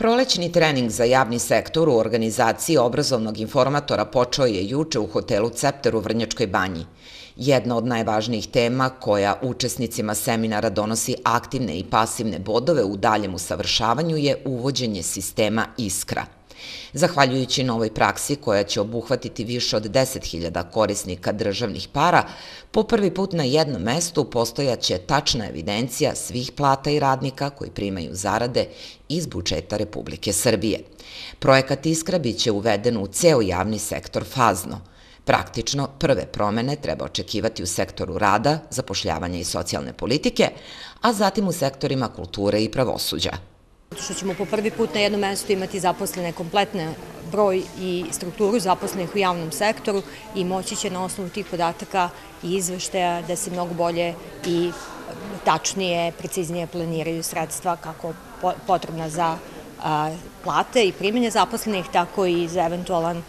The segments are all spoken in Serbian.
Prolećni trening za javni sektor u organizaciji obrazovnog informatora počeo je juče u hotelu Cepter u Vrnjačkoj banji. Jedna od najvažnijih tema koja učesnicima seminara donosi aktivne i pasivne bodove u daljem usavršavanju je uvođenje sistema Iskra – Zahvaljujući novoj praksi koja će obuhvatiti više od 10.000 korisnika državnih para, po prvi put na jednom mestu postojaće tačna evidencija svih plata i radnika koji primaju zarade iz budžeta Republike Srbije. Projekat Iskra biće uveden u ceo javni sektor fazno – Praktično, prve promene treba očekivati u sektoru rada, zapošljavanja i socijalne politike, a zatim u sektorima kulture i pravosuđa. Što ćemo po prvi put na jednom mestu imati zaposlene kompletne broj i strukturu zaposlenih u javnom sektoru i moći će na osnovu tih podataka i izveštaja da se mnogo bolje i tačnije, preciznije planiraju sredstva kako potrebna za plate i primjenje zaposlenih, tako i za eventualan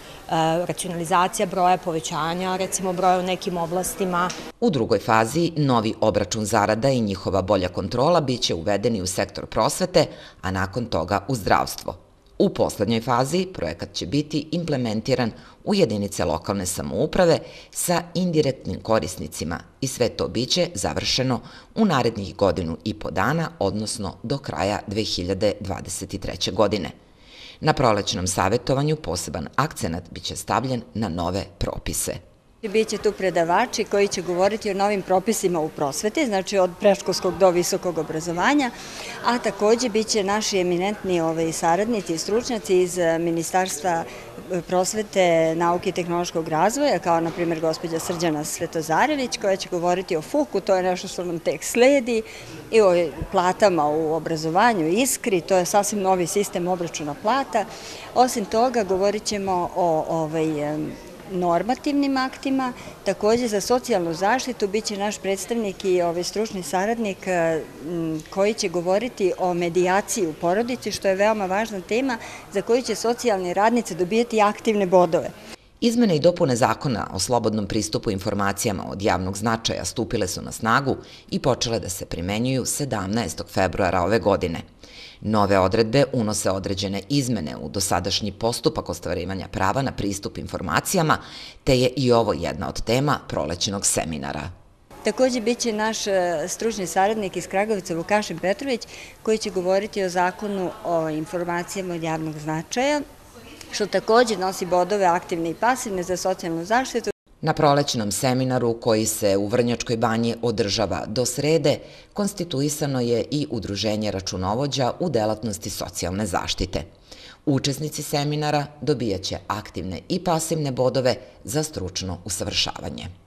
racionalizacija broja povećanja, recimo broja u nekim oblastima. U drugoj fazi novi obračun zarada i njihova bolja kontrola biće uvedeni u sektor prosvete, a nakon toga u zdravstvo. U poslednjoj fazi projekat će biti implementiran u jedinice lokalne samouprave sa indirektnim korisnicima i sve to biće završeno u narednih godinu i po dana, odnosno do kraja 2023. godine. Na prolećnom savjetovanju poseban akcenat biće stavljen na nove propise. Biće tu predavači koji će govoriti o novim propisima u prosveti, znači od preškolskog do visokog obrazovanja, a takođe biće naši eminentni ovaj, saradnici i stručnjaci iz eh, Ministarstva eh, prosvete, nauke i tehnološkog razvoja, kao na primjer gospođa Srđana Svetozarević, koja će govoriti o fuku, to je nešto što nam tek sledi, i o platama u obrazovanju, iskri, to je sasvim novi sistem obračuna plata. Osim toga, govorit ćemo o ovaj, normativnim aktima. Takođe za socijalnu zaštitu biće naš predstavnik i ovaj stručni saradnik eh, koji će govoriti o medijaciji u porodici, što je veoma važna tema za koju će socijalni radnici dobijati aktivne bodove. Izmene i dopune zakona o slobodnom pristupu informacijama od javnog značaja stupile su na snagu i počele da se primenjuju 17. februara ove godine. Nove odredbe unose određene izmene u dosadašnji postupak ostvarivanja prava na pristup informacijama, te je i ovo jedna od tema prolećenog seminara. Takođe biće naš e, stručni saradnik iz Kragovica Lukašin Petrović koji će govoriti o zakonu o informacijama od javnog značaja što takođe nosi bodove aktivne i pasivne za socijalnu zaštitu. Na prolećnom seminaru koji se u Vrnjačkoj banji održava do srede, konstituisano je i Udruženje računovođa u delatnosti socijalne zaštite. Učesnici seminara dobijaće aktivne i pasivne bodove za stručno usavršavanje.